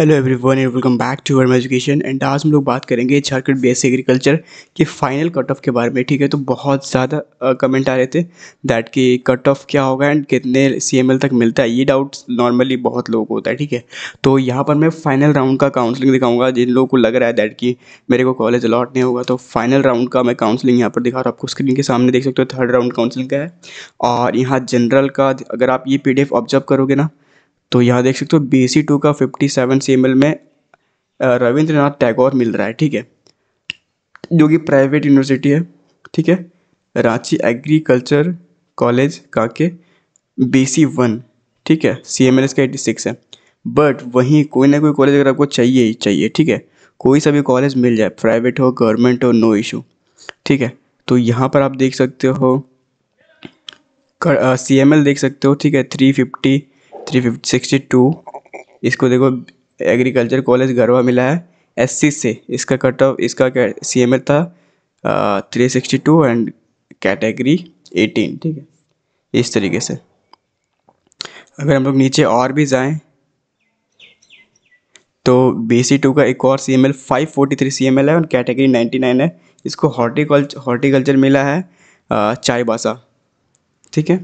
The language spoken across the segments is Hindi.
hello everyone and welcome back to Worm Education and आज हम लोग बात करेंगे झारखंड बीएससी एग्रीकल्चर के फाइनल कट ऑफ के बारे में ठीक है तो बहुत ज़्यादा कमेंट आ रहे थे दैट कि कट ऑफ क्या होगा एंड कितने सीएमएल तक मिलता है ये डाउट नॉर्मली बहुत लोगों को होता है ठीक है तो यहाँ पर मैं फाइनल राउंड का काउंसलिंग दिखाऊंगा जिन लोगों को लग रहा है दैट कि मेरे को कॉलेज अलॉट नहीं होगा तो फाइनल राउंड का मैं काउंसलिंग यहाँ पर दिखा रहा हूँ आपको स्क्रीन के सामने देख सकते हो थर्ड राउंड काउंसलिंग का है और यहाँ जनरल का अगर आप ये पी ऑब्जर्व करोगे ना तो यहाँ देख सकते हो बी सी टू का fifty seven C M L में रविंद्रनाथ टैगोर मिल रहा है ठीक है जो कि प्राइवेट यूनिवर्सिटी है ठीक है रांची एग्रीकल्चर कॉलेज का के बी सी वन ठीक है सी एम एल एस का एट्टी सिक्स है बट वहीं कोई ना कोई कॉलेज अगर आपको चाहिए ही चाहिए ठीक है कोई सा भी कॉलेज मिल जाए प्राइवेट हो गवर्नमेंट हो नो इशू ठीक है तो यहाँ पर आप देख सकते हो सी एम एल देख सकते हो ठीक है three fifty three fifty sixty two इसको देखो एग्रीकल्चर कॉलेज गरवा मिला है एससी से इसका कट ऑफ इसका सी एम एल था three sixty two and category eighteen ठीक है इस तरीके से अगर हम लोग नीचे और भी जाएं तो बी सी टू का एक और C M L five forty three C M L है और कैटेगरी नाइन्टी नाइन है इसको हॉर्टिकल्चर हॉर्टिकल्चर मिला है चाय बासा ठीक है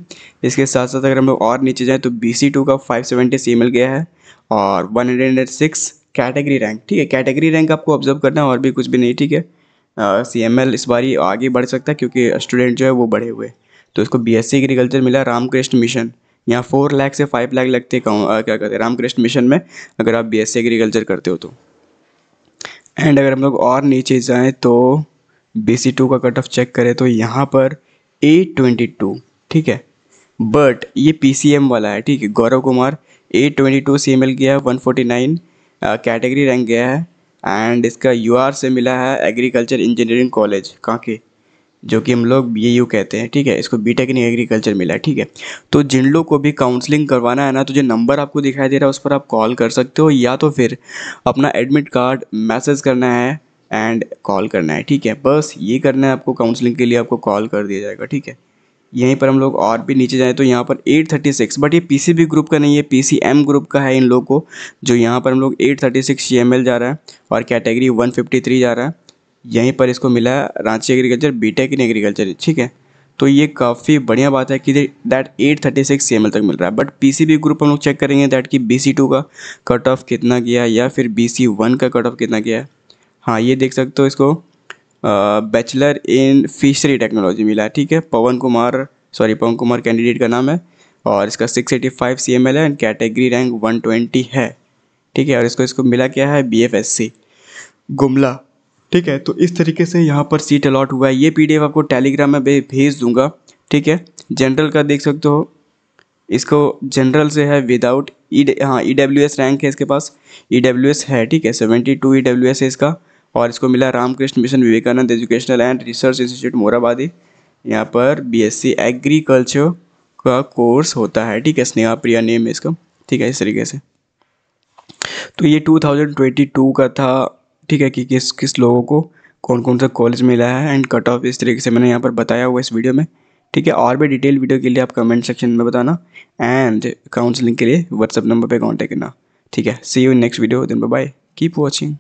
इसके साथ साथ अगर हम लोग और नीचे जाएँ तो बी सी टू का फाइव सेवेंटी सी एम गया है और one hundred six category rank ठीक है कैटेगरी रैंक आपको ऑब्जर्व करना है और भी कुछ भी नहीं ठीक है सी एम एल इस बार ही आगे बढ़ सकता है क्योंकि स्टूडेंट जो है वो बढ़े हुए तो इसको बी एस सी एग्रीकल्चर मिला रामकृष्ण मिशन यहाँ फोर लाख से फाइव लाख लगते कहूँ क्या कहते हैं रामकृष्ण मिशन में अगर आप बी एस सी एग्रीकल्चर करते हो तो एंड अगर हम लोग और नीचे जाएँ तो बी सी टू का कट ऑफ चेक करें तो यहाँ पर एट ट्वेंटी टू ठीक है बट ये पी वाला है ठीक है Gaurav Kumar A twenty two C M L गया है one forty nine category rank गया है एंड इसका यू आर से मिला है एग्रीकल्चर इंजीनियरिंग कॉलेज के जो कि हम लोग बी यू कहते हैं ठीक है इसको बी टेक इन एग्रीकल्चर मिला है ठीक है तो जिन लोग को भी काउंसलिंग करवाना है ना तो जो नंबर आपको दिखाई दे रहा है उस पर आप कॉल कर सकते हो या तो फिर अपना एडमिट कार्ड मैसेज करना है एंड कॉल करना है ठीक है बस ये करना है आपको काउंसलिंग के लिए आपको कॉल कर दिया जाएगा ठीक है यहीं पर हम लोग और भी नीचे जाएँ तो यहाँ पर एट थर्टी सिक्स बट ये पी सी बी ग्रुप का नहीं है पी सी एम ग्रुप का है इन लोग को जो यहाँ पर हम लोग eight thirty six C M L जा रहा है और कैटेगरी वन फिफ्टी थ्री जा रहा है यहीं पर इसको मिला है Ranchi agriculture B tech in agriculture ठीक है तो ये काफ़ी बढ़िया बात है कि that eight thirty six M तक मिल रहा है but P C B group हम लोग चेक करेंगे दैट कि बी सी टू का कट ऑफ कितना गया है या फिर बी सी वन का कट ऑफ कितना गया है हाँ ये देख सकते हो इसको बैचलर इन फिशरी टेक्नोलॉजी मिला है ठीक है पवन कुमार सॉरी पवन कुमार कैंडिडेट का नाम है और इसका 685 eighty five C M L है एंड कैटेगरी रैंक 120 है ठीक है और इसको इसको मिला क्या है B F S C Gumla ठीक है तो इस तरीके से यहाँ पर सीट अलॉट हुआ है ये पी आपको टेलीग्राम में भेज दूंगा ठीक है जनरल का देख सकते हो इसको जनरल से है विदाउट ई e हाँ ई डब्ल्यू एस रैंक है इसके पास ई डब्ल्यू एस है ठीक है seventy two E W S है इसका और इसको मिला Ramakrishna Mission Vivekananda educational and research institute Morabadi यहाँ पर बीएससी एग्रीकल्चर का कोर्स होता है ठीक है स्नेहा प्रिया नेम है इसका ठीक है इस तरीके से तो ये 2022 का था ठीक है कि किस किस लोगों को कौन कौन सा कॉलेज मिला है एंड कट ऑफ इस तरीके से मैंने यहाँ पर बताया हुआ इस वीडियो में ठीक है और भी डिटेल वीडियो के लिए आप कमेंट सेक्शन में बताना एंड काउंसलिंग के लिए व्हाट्सअप नंबर पर कॉन्टैक्ट करना ठीक है सी यू नेक्स्ट वीडियो दिन बाय कीप वॉचिंग